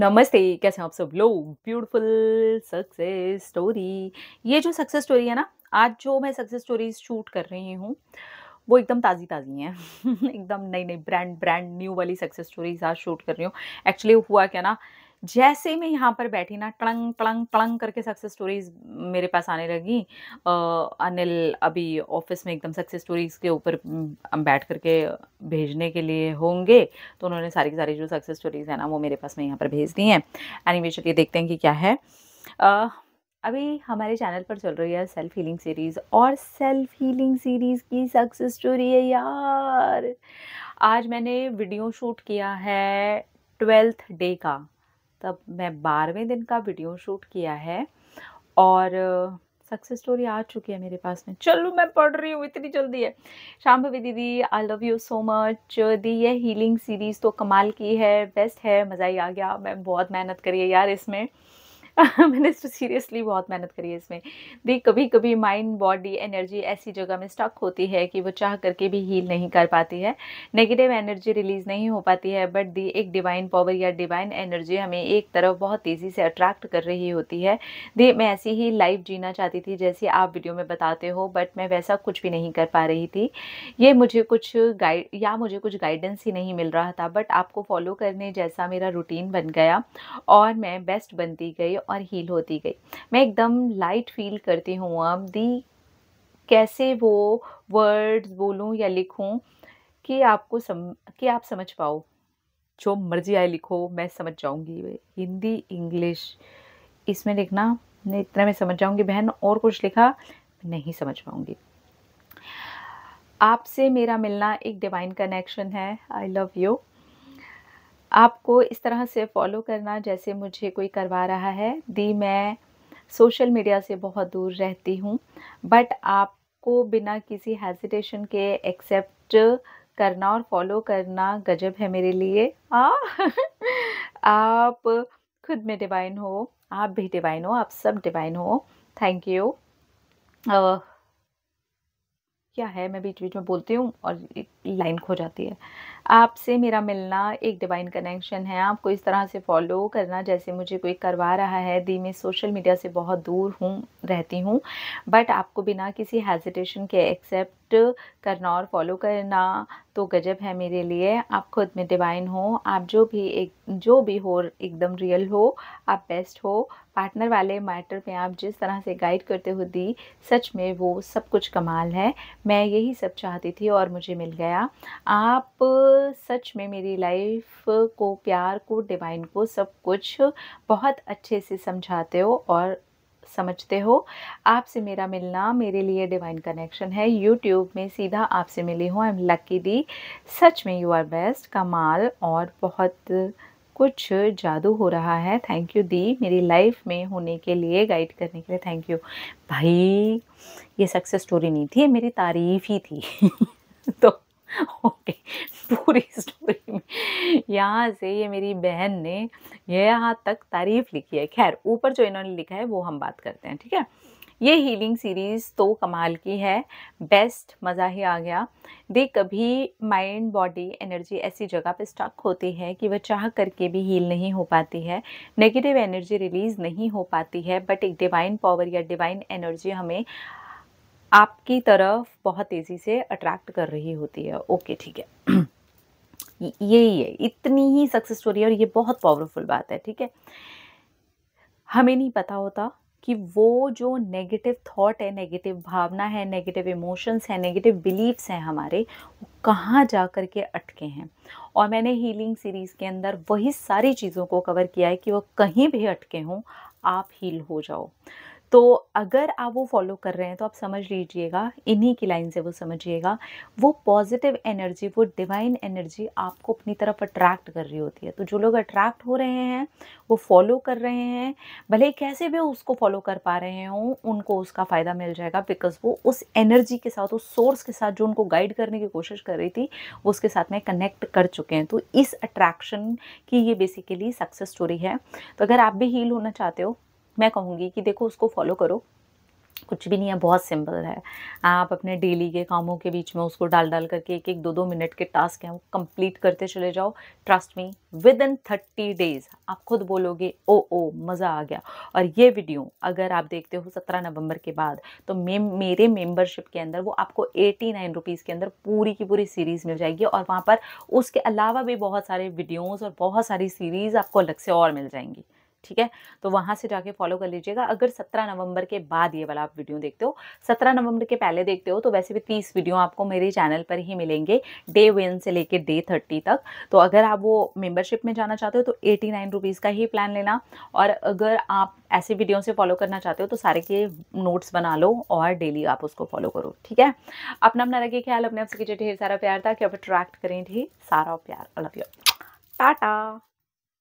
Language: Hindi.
नमस्ते कैसे हैं आप सब लोग ब्यूटीफुल सक्सेस स्टोरी ये जो सक्सेस स्टोरी है ना आज जो मैं सक्सेस स्टोरीज शूट कर रही हूँ वो एकदम ताज़ी ताज़ी हैं एकदम नई नई ब्रांड ब्रांड न्यू वाली सक्सेस स्टोरीज आज शूट कर रही हूँ एक्चुअली हुआ क्या ना जैसे मैं यहाँ पर बैठी ना टड़ंग टड़ंग टड़ंग करके सक्सेस स्टोरीज मेरे पास आने लगी अनिल अभी ऑफिस में एकदम सक्सेस स्टोरीज के ऊपर बैठ करके भेजने के लिए होंगे तो उन्होंने सारी की सारी जो सक्सेस स्टोरीज है ना वो मेरे पास में यहाँ पर भेज दी हैं एनीवे चलिए देखते हैं कि क्या है आ, अभी हमारे चैनल पर चल रही है सेल्फ हीलिंग सीरीज़ और सेल्फ हीलिंग सीरीज़ की सक्सेस स्टोरी है यार आज मैंने वीडियो शूट किया है ट्वेल्थ डे का तब मैं बारहवें दिन का वीडियो शूट किया है और सक्सेस स्टोरी आ चुकी है मेरे पास में चलो मैं पढ़ रही हूँ इतनी जल्दी है शाम भवी दीदी I love you so much दी ये हीलिंग सीरीज़ तो कमाल की है बेस्ट है मज़ा ही आ गया मैं बहुत मेहनत करी है यार इसमें मैंने इसको सीरियसली बहुत मेहनत करी है इसमें दी कभी कभी माइंड बॉडी एनर्जी ऐसी जगह में स्टक होती है कि वो चाह करके भी हील नहीं कर पाती है नेगेटिव एनर्जी रिलीज़ नहीं हो पाती है बट दी एक डिवाइन पावर या डिवाइन एनर्जी हमें एक तरफ बहुत तेज़ी से अट्रैक्ट कर रही होती है दी मैं ऐसी ही लाइफ जीना चाहती थी जैसे आप वीडियो में बताते हो बट मैं वैसा कुछ भी नहीं कर पा रही थी ये मुझे कुछ गाइड या मुझे कुछ गाइडेंस ही नहीं मिल रहा था बट आपको फॉलो करने जैसा मेरा रूटीन बन गया और मैं बेस्ट बनती गई और हील होती गई मैं एकदम लाइट फील करती हूँ अब दी कैसे वो वर्ड्स बोलूँ या लिखूँ कि आपको सम कि आप समझ पाओ जो मर्जी आए लिखो मैं समझ जाऊँगी हिंदी इंग्लिश इसमें लिखना नहीं इतना मैं समझ जाऊँगी बहन और कुछ लिखा नहीं समझ पाऊँगी आपसे मेरा मिलना एक डिवाइन कनेक्शन है आई लव यू आपको इस तरह से फॉलो करना जैसे मुझे कोई करवा रहा है दी मैं सोशल मीडिया से बहुत दूर रहती हूँ बट आपको बिना किसी हेजिटेशन के एक्सेप्ट करना और फॉलो करना गजब है मेरे लिए आ, आप खुद में डिवाइन हो आप भी डिवाइन हो आप सब डिवाइन हो थैंक यू क्या है मैं बीच बीच में बोलती हूँ और लाइन खो जाती है आपसे मेरा मिलना एक डिवाइन कनेक्शन है आपको इस तरह से फॉलो करना जैसे मुझे कोई करवा रहा है दी मैं सोशल मीडिया से बहुत दूर हूँ रहती हूँ बट आपको बिना किसी हेजिटेशन के एक्सेप्ट करना और फॉलो करना तो गजब है मेरे लिए आप खुद में डिवाइन हो आप जो भी एक जो भी हो एकदम रियल हो आप बेस्ट हो पार्टनर वाले मैटर में आप जिस तरह से गाइड करते हो दी सच में वो सब कुछ कमाल है मैं यही सब चाहती थी और मुझे मिल गया आप सच में मेरी लाइफ को प्यार को डिवाइन को सब कुछ बहुत अच्छे से समझाते हो और समझते हो आपसे मेरा मिलना मेरे लिए डिवाइन कनेक्शन है यूट्यूब में सीधा आपसे मिली हूँ आई एम लक्की दी सच में यू आर बेस्ट कमाल और बहुत कुछ जादू हो रहा है थैंक यू दी मेरी लाइफ में होने के लिए गाइड करने के लिए थैंक यू भाई ये सक्सेस स्टोरी नहीं थी मेरी तारीफ ही थी तो ओके पूरी स्टोरी में यहाँ से ये मेरी बहन ने यहाँ तक तारीफ लिखी है खैर ऊपर जो इन्होंने लिखा है वो हम बात करते हैं ठीक है ये हीलिंग सीरीज़ तो कमाल की है बेस्ट मज़ा ही आ गया दे कभी माइंड बॉडी एनर्जी ऐसी जगह पे स्टक होती है कि वह चाह करके भी हील नहीं हो पाती है नेगेटिव एनर्जी रिलीज़ नहीं हो पाती है बट एक डिवाइन पावर या डिवाइन एनर्जी हमें आपकी तरफ बहुत तेज़ी से अट्रैक्ट कर रही होती है ओके ठीक है यही है इतनी ही सक्सेस स्टोरी है और ये बहुत पावरफुल बात है ठीक है हमें नहीं पता होता कि वो जो नेगेटिव थॉट है नेगेटिव भावना है नेगेटिव इमोशंस हैं नेगेटिव बिलीव्स हैं हमारे वो कहाँ जा कर के अटके हैं और मैंने हीलिंग सीरीज़ के अंदर वही सारी चीज़ों को कवर किया है कि वो कहीं भी अटके हों आप हील हो जाओ तो अगर आप वो फॉलो कर रहे हैं तो आप समझ लीजिएगा इन्हीं की लाइन से वो समझिएगा वो पॉजिटिव एनर्जी वो डिवाइन एनर्जी आपको अपनी तरफ अट्रैक्ट कर रही होती है तो जो लोग अट्रैक्ट हो रहे हैं वो फॉलो कर रहे हैं भले कैसे भी उसको फॉलो कर पा रहे हों उनको उसका फ़ायदा मिल जाएगा बिकॉज वो उस एनर्जी के साथ उस सोर्स के साथ जो उनको गाइड करने की कोशिश कर रही थी वो उसके साथ में कनेक्ट कर चुके हैं तो इस अट्रैक्शन की ये बेसिकली सक्सेस स्टोरी है तो अगर आप भी हील होना चाहते हो मैं कहूँगी कि देखो उसको फॉलो करो कुछ भी नहीं है बहुत सिंपल है आप अपने डेली के कामों के बीच में उसको डाल डाल करके एक एक दो दो मिनट के टास्क हैं वो कंप्लीट करते चले जाओ trust me within thirty days आप खुद बोलोगे ओ oh, ओ oh, मज़ा आ गया और ये वीडियो अगर आप देखते हो सत्रह नवंबर के बाद तो मे मेरे मेंबरशिप के अंदर वो आपको एटी नाइन रुपीज़ के अंदर पूरी की पूरी सीरीज़ मिल जाएगी और वहाँ पर उसके अलावा भी बहुत सारे वीडियोज़ और बहुत सारी सीरीज़ आपको अलग से और मिल जाएंगी ठीक है तो वहाँ से जाके फॉलो कर लीजिएगा अगर सत्रह नवंबर के बाद ये वाला आप वीडियो देखते हो सत्रह नवंबर के पहले देखते हो तो वैसे भी तीस वीडियो आपको मेरे चैनल पर ही मिलेंगे डे वन से लेकर डे थर्टी तक तो अगर आप वो मेम्बरशिप में जाना चाहते हो तो एटी नाइन रुपीज़ का ही प्लान लेना और अगर आप ऐसे वीडियो से फॉलो करना चाहते हो तो सारे के नोट्स बना लो और डेली आप उसको फॉलो करो ठीक है अपना अपना रखिए ख्याल अपने आप से कीजिए ढेर सारा प्यार था कि आप अट्रैक्ट करें ढेर सारा प्यार लव टाटा